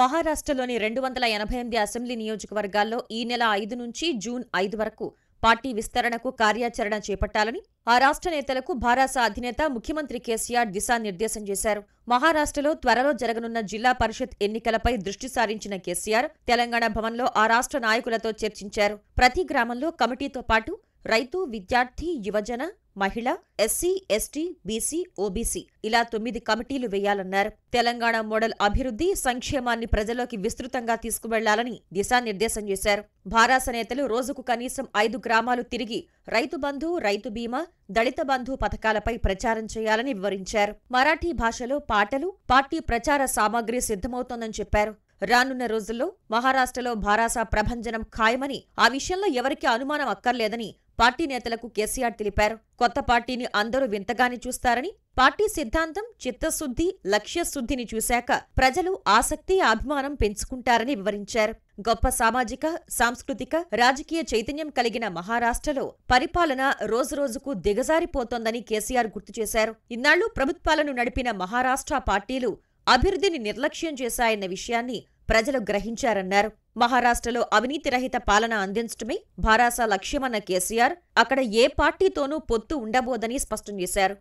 మహారాష్ట్రలోని రెండు వందల ఎనభై ఎనిమిది అసెంబ్లీ నియోజకవర్గాల్లో ఈ నెల ఐదు నుంచి జూన్ ఐదు వరకు పార్టీ విస్తరణకు కార్యాచరణ చేపట్టాలని ఆ రాష్ట్ర నేతలకు భారాస అధినేత ముఖ్యమంత్రి కేసీఆర్ దిశానిర్దేశం చేశారు మహారాష్ట్రలో త్వరలో జరగనున్న జిల్లా పరిషత్ ఎన్నికలపై దృష్టి సారించిన కేసీఆర్ తెలంగాణ భవన్లో ఆ రాష్ట్ర నాయకులతో చర్చించారు ప్రతి గ్రామంలో కమిటీతో పాటు రైతు విద్యార్థి యువజన మహిళ ఎస్సీ ఎస్టీ బీసీ ఓబీసీ ఇలా తొమ్మిది కమిటీలు వేయాలన్నారు తెలంగాణ మోడల్ అభివృద్ధి సంక్షేమాన్ని ప్రజల్లోకి విస్తృతంగా తీసుకువెళ్లాలని దిశానిర్దేశం చేశారు భారాస నేతలు రోజుకు కనీసం ఐదు గ్రామాలు తిరిగి రైతు బంధు రైతు బీమా దళిత బంధు పథకాలపై ప్రచారం చేయాలని వివరించారు మరాఠీ భాషలో పాటలు పార్టీ ప్రచార సామాగ్రి సిద్ధమవుతోందని చెప్పారు రానున్న రోజుల్లో మహారాష్ట్రలో భారాస ప్రభంజనం ఖాయమని ఆ విషయంలో ఎవరికీ అనుమానం అక్కర్లేదని పార్టీ నేతలకు కేసీఆర్ తెలిపారు కొత్త పార్టీని అందరూ వింతగానే చూస్తారని పార్టీ సిద్ధాంతం చిత్తశుద్ధి లక్ష్యశుద్ధిని చూశాక ప్రజలు ఆసక్తి అభిమానం పెంచుకుంటారని వివరించారు గొప్ప సామాజిక సాంస్కృతిక రాజకీయ చైతన్యం కలిగిన మహారాష్ట్రలో పరిపాలన రోజురోజుకు దిగజారిపోతోందని కేసీఆర్ గుర్తు చేశారు ఇన్నాళ్లు ప్రభుత్వాలను నడిపిన మహారాష్ట్ర పార్టీలు అభివృద్ధిని నిర్లక్ష్యం చేశాయన్న విషయాన్ని ప్రజలు గ్రహించారన్నారు మహారాష్ట్రలో అవినీతి రహిత పాలన అందించడమే భారాస లక్ష్యమన్న కేసీఆర్ అక్కడ ఏ పార్టీతోనూ పొత్తు ఉండబోదని స్పష్టం చేశారు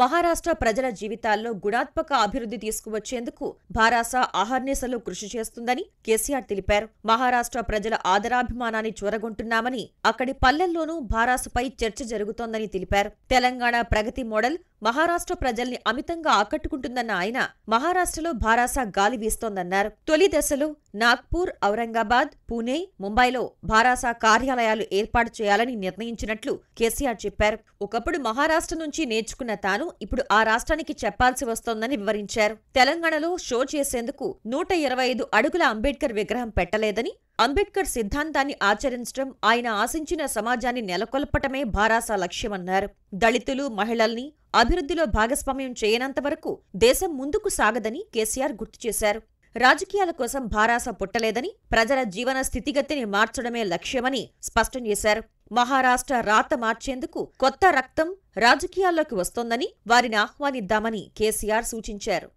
మహారాష్ట్ర ప్రజల జీవితాల్లో గుణాత్మక అభివృద్ధి తీసుకువచ్చేందుకు భారాస అహర్నిశలు కృషి చేస్తుందని కేసీఆర్ తెలిపారు మహారాష్ట్ర ప్రజల ఆదరాభిమానాన్ని చూరగొంటున్నామని అక్కడి పల్లెల్లోనూ భారాసపై చర్చ జరుగుతోందని తెలిపారు తెలంగాణ ప్రగతి మోడల్ మహారాష్ట్ర ప్రజల్ని అమితంగా ఆకట్టుకుంటుందన్న ఆయన మహారాష్ట్రలో భారాస గాలి వీస్తోందన్నారు తొలి దశలో నాగ్పూర్ ఔరంగాబాద్ పూణే ముంబైలో భారాస కార్యాలయాలు ఏర్పాటు చేయాలని నిర్ణయించినట్లు కేసీఆర్ చెప్పారు ఒకప్పుడు మహారాష్ట్ర నుంచి నేర్చుకున్న తాను ఇప్పుడు ఆ రాష్ట్రానికి చెప్పాల్సి వస్తోందని వివరించారు తెలంగాణలో షో చేసేందుకు నూట ఇరవై ఐదు అడుగుల అంబేద్కర్ విగ్రహం పెట్టలేదని అంబేద్కర్ సిద్ధాంతాన్ని ఆచరించడం ఆయన ఆశించిన సమాజాన్ని నెలకొల్పటమే భారాస లక్ష్యమన్నారు దళితులు మహిళల్ని అభివృద్ధిలో భాగస్వామ్యం చేయనంత వరకు దేశం ముందుకు సాగదని కేసీఆర్ గుర్తు చేశారు రాజకీయాల కోసం భారాస పుట్టలేదని ప్రజల జీవన స్థితిగతిని మార్చడమే లక్ష్యమని స్పష్టం చేశారు మహారాష్ట్ర రాత మార్చేందుకు కొత్త రక్తం రాజకీయాల్లోకి వస్తోందని వారిని ఆహ్వానిద్దామని కేసీఆర్ సూచించారు